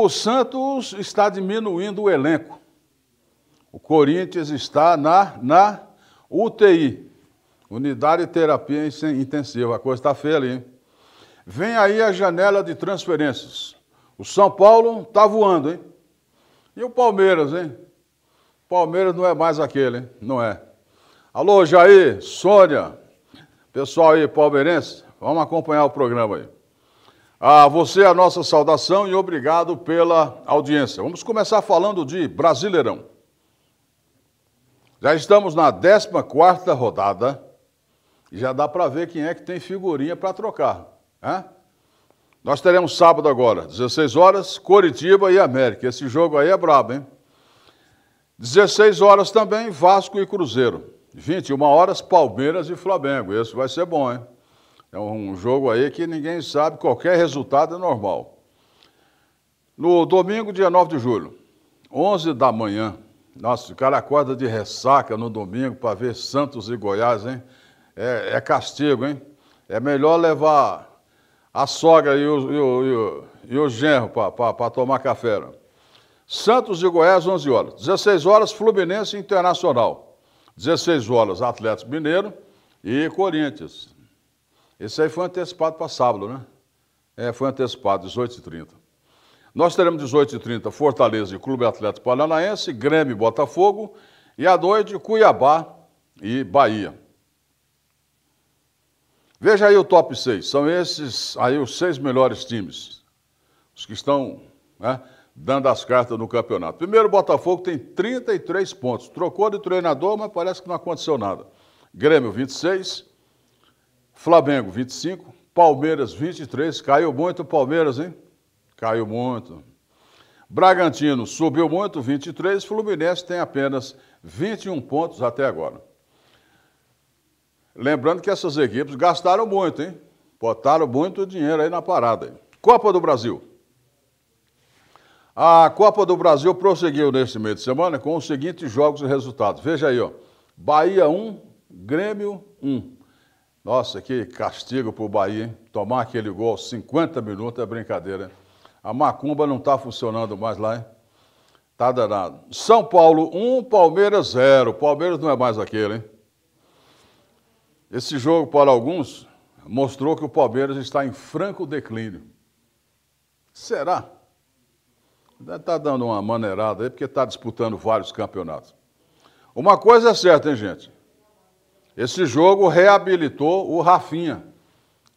o Santos está diminuindo o elenco. O Corinthians está na, na UTI, Unidade de Terapia Intensiva. A coisa está feia ali, hein? Vem aí a janela de transferências. O São Paulo está voando, hein? E o Palmeiras, hein? Palmeiras não é mais aquele, hein? Não é. Alô, Jair, Sônia, pessoal aí palmeirense, vamos acompanhar o programa aí. A você a nossa saudação e obrigado pela audiência. Vamos começar falando de Brasileirão. Já estamos na 14ª rodada e já dá para ver quem é que tem figurinha para trocar. Né? Nós teremos sábado agora, 16 horas, Coritiba e América. Esse jogo aí é brabo, hein? 16 horas também, Vasco e Cruzeiro. 21 horas, Palmeiras e Flamengo. Esse vai ser bom, hein? É um jogo aí que ninguém sabe, qualquer resultado é normal. No domingo, dia 9 de julho, 11 da manhã, nossa, o cara acorda de ressaca no domingo para ver Santos e Goiás, hein? É, é, castigo, hein? É melhor levar a sogra e o, e o, e o, e o genro para tomar café. Né? Santos e Goiás, 11 horas. 16 horas, Fluminense Internacional. 16 horas, Atlético Mineiro e Corinthians. Esse aí foi antecipado para sábado, né? É, foi antecipado, 18h30. Nós teremos 18h30 Fortaleza e Clube Atlético Paranaense, Grêmio e Botafogo, e à noite Cuiabá e Bahia. Veja aí o top 6. São esses aí os seis melhores times. Os que estão né, dando as cartas no campeonato. Primeiro, Botafogo tem 33 pontos. Trocou de treinador, mas parece que não aconteceu nada. Grêmio, 26. Flamengo 25, Palmeiras 23, caiu muito o Palmeiras, hein? Caiu muito. Bragantino subiu muito, 23, Fluminense tem apenas 21 pontos até agora. Lembrando que essas equipes gastaram muito, hein? Botaram muito dinheiro aí na parada. Hein? Copa do Brasil. A Copa do Brasil prosseguiu neste meio de semana com os seguintes jogos e resultados. Veja aí, ó. Bahia 1, Grêmio 1. Nossa, que castigo para o Bahia, hein? Tomar aquele gol 50 minutos é brincadeira. A macumba não está funcionando mais lá, hein? Tá danado. São Paulo 1, um, Palmeiras 0. Palmeiras não é mais aquele, hein? Esse jogo, para alguns, mostrou que o Palmeiras está em franco declínio. Será? Deve estar tá dando uma maneirada aí, porque está disputando vários campeonatos. Uma coisa é certa, hein, gente? Esse jogo reabilitou o Rafinha,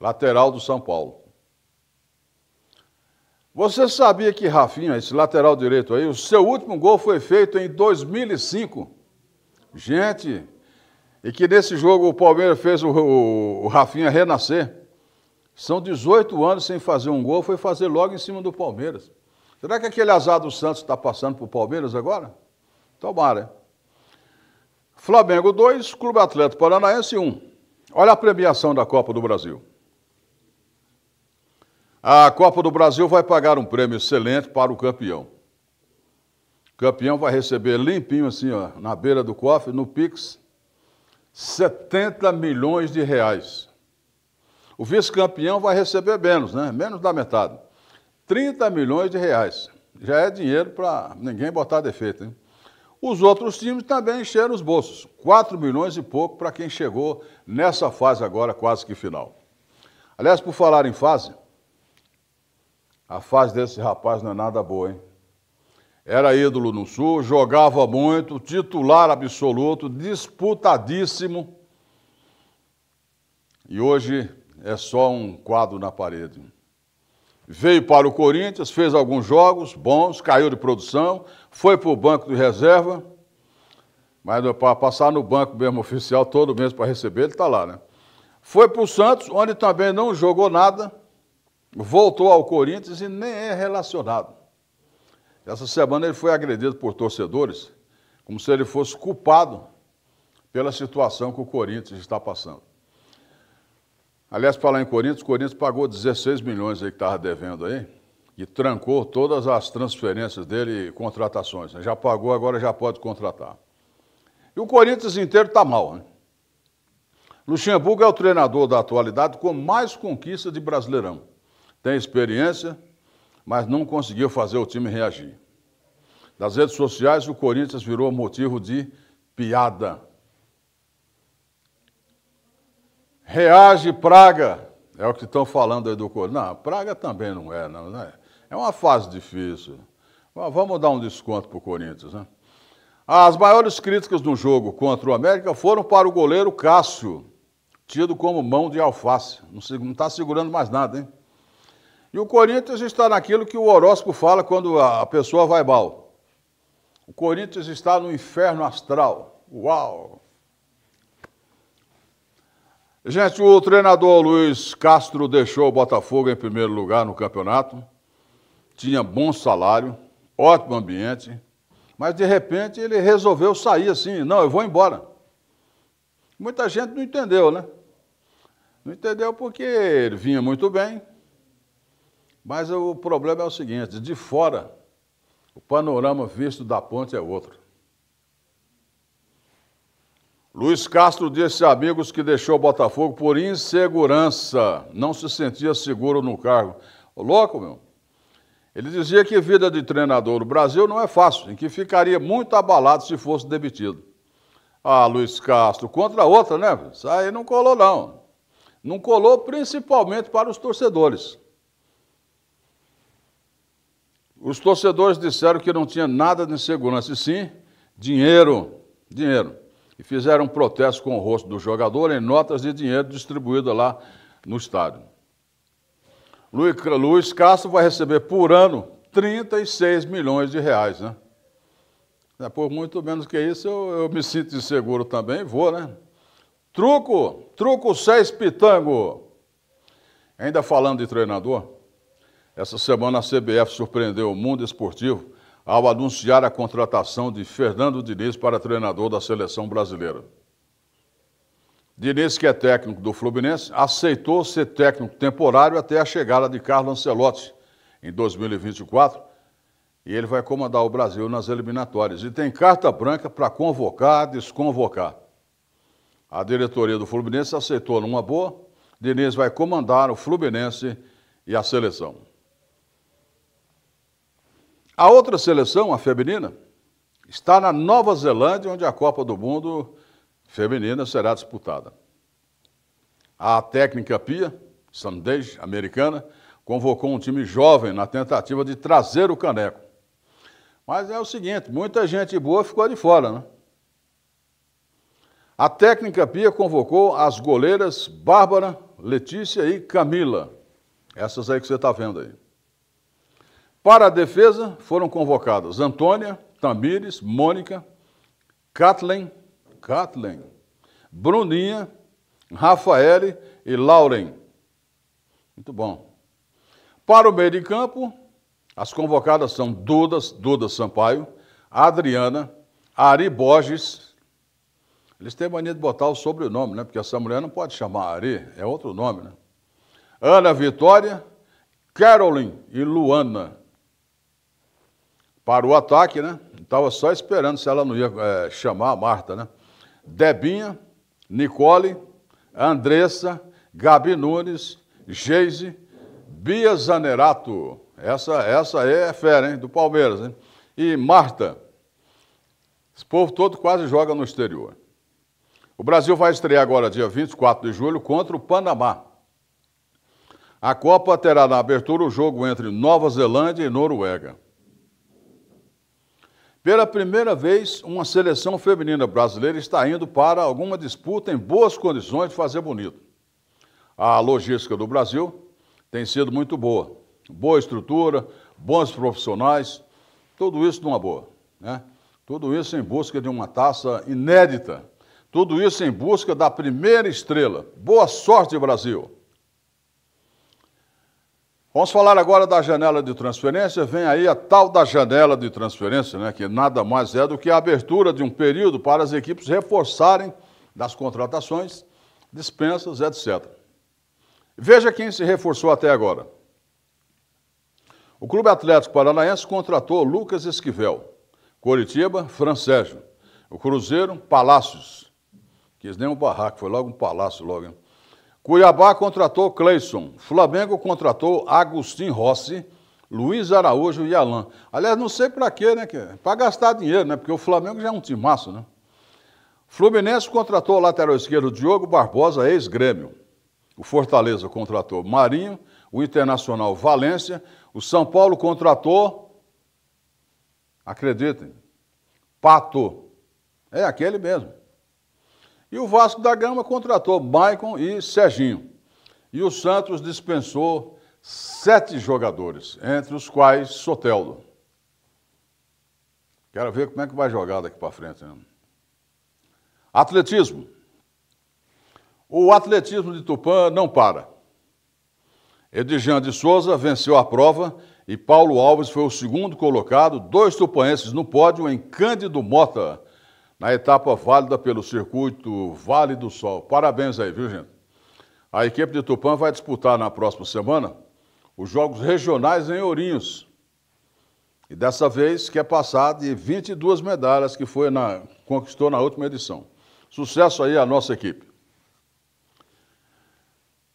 lateral do São Paulo. Você sabia que Rafinha, esse lateral direito aí, o seu último gol foi feito em 2005? Gente, e que nesse jogo o Palmeiras fez o, o, o Rafinha renascer. São 18 anos sem fazer um gol, foi fazer logo em cima do Palmeiras. Será que aquele azar do Santos está passando para o Palmeiras agora? Tomara. Flamengo 2, Clube Atlético Paranaense 1. Um. Olha a premiação da Copa do Brasil. A Copa do Brasil vai pagar um prêmio excelente para o campeão. O campeão vai receber limpinho, assim, ó, na beira do cofre, no Pix, 70 milhões de reais. O vice-campeão vai receber menos, né? Menos da metade. 30 milhões de reais. Já é dinheiro para ninguém botar defeito, hein? Os outros times também encheram os bolsos, 4 milhões e pouco para quem chegou nessa fase agora quase que final. Aliás, por falar em fase, a fase desse rapaz não é nada boa, hein? Era ídolo no Sul, jogava muito, titular absoluto, disputadíssimo. E hoje é só um quadro na parede veio para o Corinthians, fez alguns jogos bons, caiu de produção, foi para o banco de reserva, mas para passar no banco mesmo oficial todo mês para receber, ele está lá, né? Foi para o Santos, onde também não jogou nada, voltou ao Corinthians e nem é relacionado. Essa semana ele foi agredido por torcedores, como se ele fosse culpado pela situação que o Corinthians está passando. Aliás, falar em Corinthians, Corinthians pagou 16 milhões aí que estava devendo aí e trancou todas as transferências dele e contratações. Né? Já pagou, agora já pode contratar. E o Corinthians inteiro está mal, né? Luxemburgo é o treinador da atualidade com mais conquista de Brasileirão. Tem experiência, mas não conseguiu fazer o time reagir. Das redes sociais, o Corinthians virou motivo de piada Reage praga. É o que estão falando aí do Corinthians. Não, praga também não é, não, é. É uma fase difícil. Mas vamos dar um desconto para o Corinthians, né? As maiores críticas do jogo contra o América foram para o goleiro Cássio, tido como mão de alface. Não está segurando mais nada, hein? E o Corinthians está naquilo que o horóscopo fala quando a pessoa vai mal. O Corinthians está no inferno astral. Uau! Gente, o treinador Luiz Castro deixou o Botafogo em primeiro lugar no campeonato. Tinha bom salário, ótimo ambiente, mas de repente ele resolveu sair assim: não, eu vou embora. Muita gente não entendeu, né? Não entendeu porque ele vinha muito bem, mas o problema é o seguinte: de fora, o panorama visto da ponte é outro. Luiz Castro disse a amigos que deixou o Botafogo por insegurança, não se sentia seguro no cargo. Ô, louco, meu. Ele dizia que vida de treinador no Brasil não é fácil, em que ficaria muito abalado se fosse demitido. Ah, Luiz Castro, contra a outra, né? Isso aí não colou, não. Não colou principalmente para os torcedores. Os torcedores disseram que não tinha nada de insegurança, e sim dinheiro, dinheiro e fizeram um protesto com o rosto do jogador em notas de dinheiro distribuídas lá no estádio. Luiz Castro vai receber por ano 36 milhões de reais, né? É, por muito menos que isso, eu, eu me sinto inseguro também, vou, né? Truco, truco 6 pitango. Ainda falando de treinador, essa semana a CBF surpreendeu o mundo esportivo ao anunciar a contratação de Fernando Diniz para treinador da seleção brasileira. Diniz, que é técnico do Fluminense, aceitou ser técnico temporário até a chegada de Carlos Ancelotti em 2024 e ele vai comandar o Brasil nas eliminatórias. E tem carta branca para convocar, desconvocar. A diretoria do Fluminense aceitou numa boa. Diniz vai comandar o Fluminense e a seleção. A outra seleção, a feminina, está na Nova Zelândia, onde a Copa do Mundo feminina será disputada. A técnica Pia, Sandage, americana, convocou um time jovem na tentativa de trazer o caneco. Mas é o seguinte, muita gente boa ficou de fora, né? A técnica Pia convocou as goleiras Bárbara, Letícia e Camila. Essas aí que você está vendo aí. Para a defesa foram convocadas Antônia, Tamires, Mônica, Kathleen, Kathleen, Bruninha, Rafaele e Lauren. Muito bom. Para o meio de campo, as convocadas são Dudas, Duda Sampaio, Adriana, Ari Borges. Eles têm mania de botar o sobrenome, né? Porque essa mulher não pode chamar Ari, é outro nome, né? Ana Vitória, Carolyn e Luana. Parou o ataque, né? Estava só esperando se ela não ia é, chamar a Marta, né? Debinha, Nicole, Andressa, Gabi Nunes, Geise, Bia Zanerato. Essa, essa aí é fera, hein? Do Palmeiras, hein? E Marta. Esse povo todo quase joga no exterior. O Brasil vai estrear agora, dia 24 de julho, contra o Panamá. A Copa terá na abertura o jogo entre Nova Zelândia e Noruega. Pela primeira vez, uma seleção feminina brasileira está indo para alguma disputa em boas condições de fazer bonito. A logística do Brasil tem sido muito boa. Boa estrutura, bons profissionais, tudo isso numa boa. Né? Tudo isso em busca de uma taça inédita. Tudo isso em busca da primeira estrela. Boa sorte, Brasil! Vamos falar agora da janela de transferência. Vem aí a tal da janela de transferência, né, que nada mais é do que a abertura de um período para as equipes reforçarem das contratações, dispensas, etc. Veja quem se reforçou até agora. O Clube Atlético Paranaense contratou Lucas Esquivel, Coritiba, Francésio, o Cruzeiro, Palácios. Quis nem um barraco, foi logo um palácio logo, hein? Cuiabá contratou Cleison, Flamengo contratou Agostinho Rossi, Luiz Araújo e Alain. Aliás, não sei para quê, né? Para gastar dinheiro, né? Porque o Flamengo já é um time massa, né? Fluminense contratou o lateral esquerdo Diogo Barbosa, ex-grêmio. O Fortaleza contratou Marinho, o Internacional Valência, o São Paulo contratou, acreditem, Pato. É aquele mesmo. E o Vasco da Gama contratou Maicon e Serginho. E o Santos dispensou sete jogadores, entre os quais Soteldo. Quero ver como é que vai jogar daqui para frente. Né? Atletismo. O atletismo de Tupã não para. Edjan de Souza venceu a prova e Paulo Alves foi o segundo colocado, dois tupanenses no pódio em Cândido Mota, na etapa válida pelo circuito Vale do Sol. Parabéns aí, viu, gente? A equipe de Tupã vai disputar na próxima semana os Jogos Regionais em Ourinhos. E dessa vez quer é passar de 22 medalhas que foi na, conquistou na última edição. Sucesso aí à nossa equipe.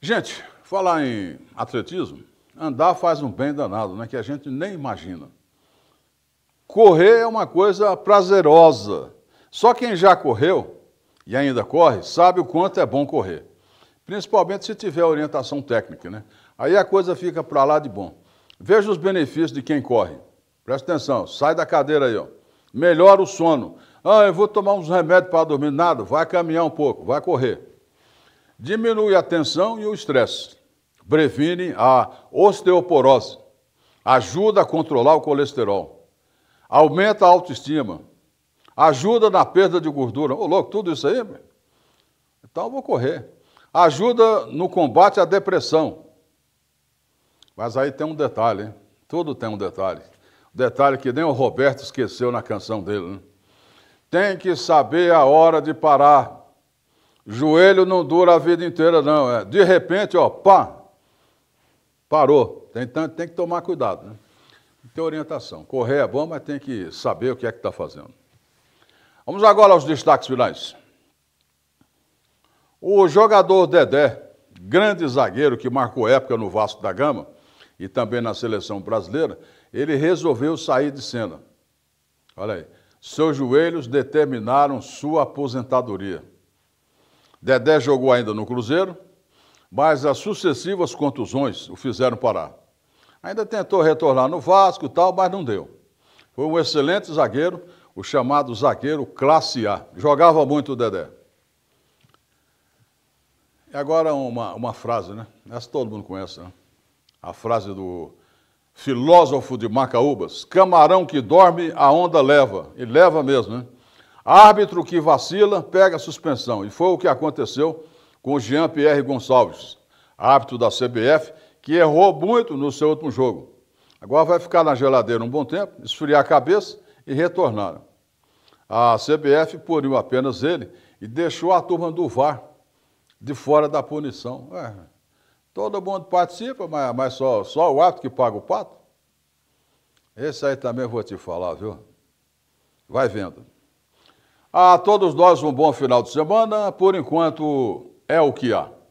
Gente, falar em atletismo, andar faz um bem danado, né? Que a gente nem imagina. Correr é uma coisa prazerosa só quem já correu e ainda corre sabe o quanto é bom correr. Principalmente se tiver orientação técnica, né? Aí a coisa fica para lá de bom. Veja os benefícios de quem corre. Presta atenção, sai da cadeira aí, ó. Melhora o sono. Ah, eu vou tomar uns remédios para dormir. Nada, vai caminhar um pouco, vai correr. Diminui a tensão e o estresse. Previne a osteoporose. Ajuda a controlar o colesterol. Aumenta a autoestima Ajuda na perda de gordura. Ô, louco, tudo isso aí? Então eu vou correr. Ajuda no combate à depressão. Mas aí tem um detalhe, hein? Tudo tem um detalhe. Detalhe que nem o Roberto esqueceu na canção dele. Né? Tem que saber a hora de parar. Joelho não dura a vida inteira, não. É. De repente, ó, pá, parou. Então tem que tomar cuidado. Né? Tem orientação. Correr é bom, mas tem que saber o que é que está fazendo. Vamos agora aos destaques finais. O jogador Dedé, grande zagueiro que marcou época no Vasco da Gama e também na seleção brasileira, ele resolveu sair de cena. Olha aí. Seus joelhos determinaram sua aposentadoria. Dedé jogou ainda no Cruzeiro, mas as sucessivas contusões o fizeram parar. Ainda tentou retornar no Vasco e tal, mas não deu. Foi um excelente zagueiro o chamado zagueiro classe A. Jogava muito o Dedé. E agora uma, uma frase, né? Essa todo mundo conhece, né? A frase do filósofo de Macaúbas: Camarão que dorme, a onda leva. E leva mesmo, né? Árbitro que vacila, pega a suspensão. E foi o que aconteceu com Jean-Pierre Gonçalves, árbitro da CBF, que errou muito no seu último jogo. Agora vai ficar na geladeira um bom tempo, esfriar a cabeça e retornaram. A CBF puniu apenas ele e deixou a turma do VAR de fora da punição. É, todo mundo participa, mas, mas só, só o ato que paga o pato? Esse aí também vou te falar, viu? Vai vendo. A todos nós um bom final de semana. Por enquanto, é o que há.